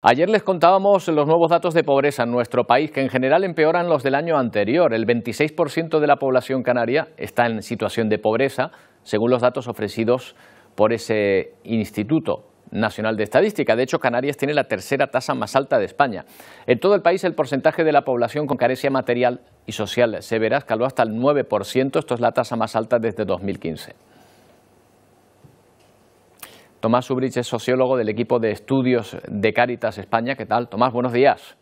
Ayer les contábamos los nuevos datos de pobreza en nuestro país, que en general empeoran los del año anterior. El 26% de la población canaria está en situación de pobreza, según los datos ofrecidos por ese Instituto Nacional de Estadística. De hecho, Canarias tiene la tercera tasa más alta de España. En todo el país, el porcentaje de la población con carencia material y social severa escaló hasta el 9%. Esto es la tasa más alta desde 2015. Tomás Ubrich es sociólogo del equipo de estudios de Cáritas España. ¿Qué tal, Tomás? Buenos días.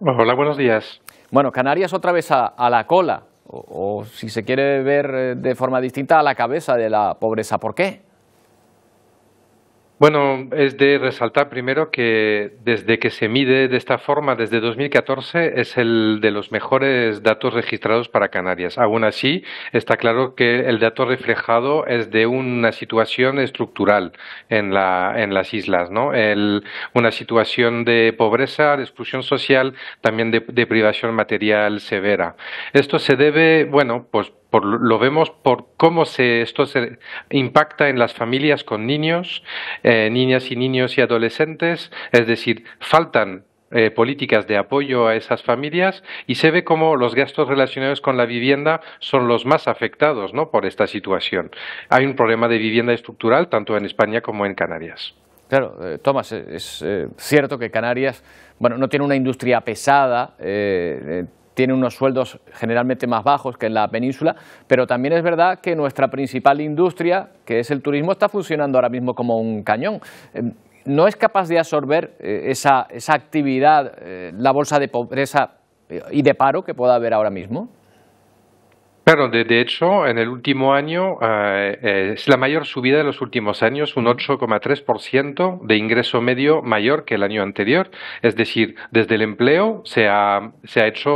Hola, buenos días. Bueno, Canarias otra vez a, la cola, o si se quiere ver eh, de forma distinta, a la cabeza de la pobreza. ¿Por qué? Bueno, es de resaltar primero que desde que se mide de esta forma, desde 2014, es el de los mejores datos registrados para Canarias. Aún así, está claro que el dato reflejado es de una situación estructural en, la, en las islas, ¿no? una situación de pobreza, de exclusión social, también de, de privación material severa. Esto se debe, bueno, pues lo vemos por cómo se, esto se impacta en las familias con niños, eh, niñas y niños y adolescentes, es decir, faltan eh, políticas de apoyo a esas familias y se ve cómo los gastos relacionados con la vivienda son los más afectados ¿no? por esta situación. Hay un problema de vivienda estructural tanto en España como en Canarias. Claro, eh, Tomás, es cierto que Canarias bueno, no tiene una industria pesada, tiene unos sueldos generalmente más bajos que en la península, pero también es verdad que nuestra principal industria, que es el turismo, está funcionando ahora mismo como un cañón. Em, no es capaz de absorber eh, esa, esa actividad, eh, la bolsa de pobreza eh, y de paro que pueda haber ahora mismo. Claro, de, hecho, en el último año eh, eh, es la mayor subida de los últimos años, un 8,3% de ingreso medio mayor que el año anterior. Es decir, desde el empleo se ha, se ha hecho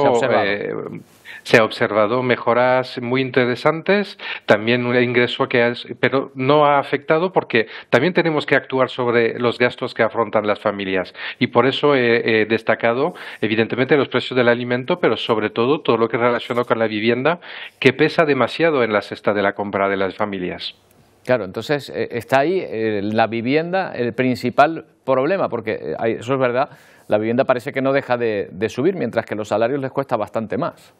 se ha observado mejoras muy interesantes, también un ingreso que pero no ha afectado porque también tenemos que actuar sobre los gastos que afrontan las familias y por eso he, destacado evidentemente los precios del alimento, pero sobre todo todo lo que relacionado con la vivienda que pesa demasiado en la cesta de la compra de las familias. Claro, entonces eh, está ahí eh, la vivienda el principal problema, porque eh, eso es verdad, la vivienda parece que no deja de subir, mientras que los salarios les cuesta bastante más.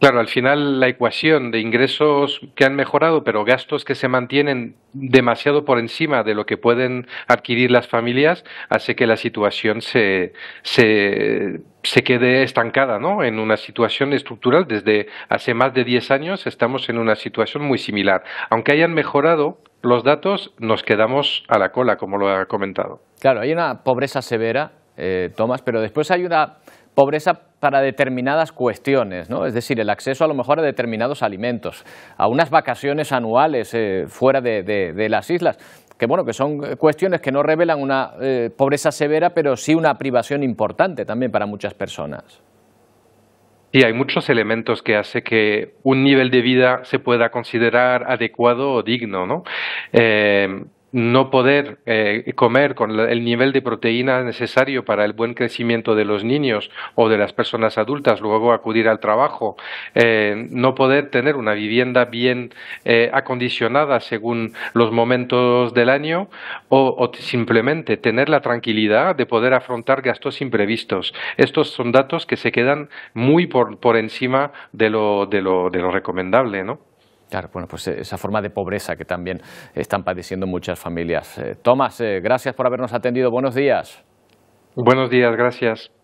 Claro, al final la ecuación de ingresos que han mejorado, pero gastos que se mantienen demasiado por encima de lo que pueden adquirir las familias, hace que la situación se, se, quede estancada, ¿no? En una situación estructural, desde hace más de 10 años estamos en una situación muy similar. Aunque hayan mejorado los datos, nos quedamos a la cola, como lo ha comentado. Claro, hay una pobreza severa, eh, Tomás, pero después hay una pobreza para determinadas cuestiones, ¿no? es decir, el acceso a lo mejor a determinados alimentos, a unas vacaciones anuales eh, fuera de, las islas, que bueno, que son eh, cuestiones que no revelan una eh, pobreza severa, pero sí una privación importante también para muchas personas. Y hay muchos elementos que hace que un nivel de vida se pueda considerar adecuado o digno, ¿no? no poder eh, comer con el nivel de proteína necesario para el buen crecimiento de los niños o de las personas adultas, luego acudir al trabajo, eh, no poder tener una vivienda bien eh, acondicionada según los momentos del año o, o, simplemente tener la tranquilidad de poder afrontar gastos imprevistos. Estos son datos que se quedan muy por, por encima de lo, de lo, de lo recomendable, ¿no? Claro, bueno, pues eh, esa forma de pobreza que también están padeciendo muchas familias. Eh, Tomás, eh, gracias por habernos atendido. Buenos días. Buenos días, gracias.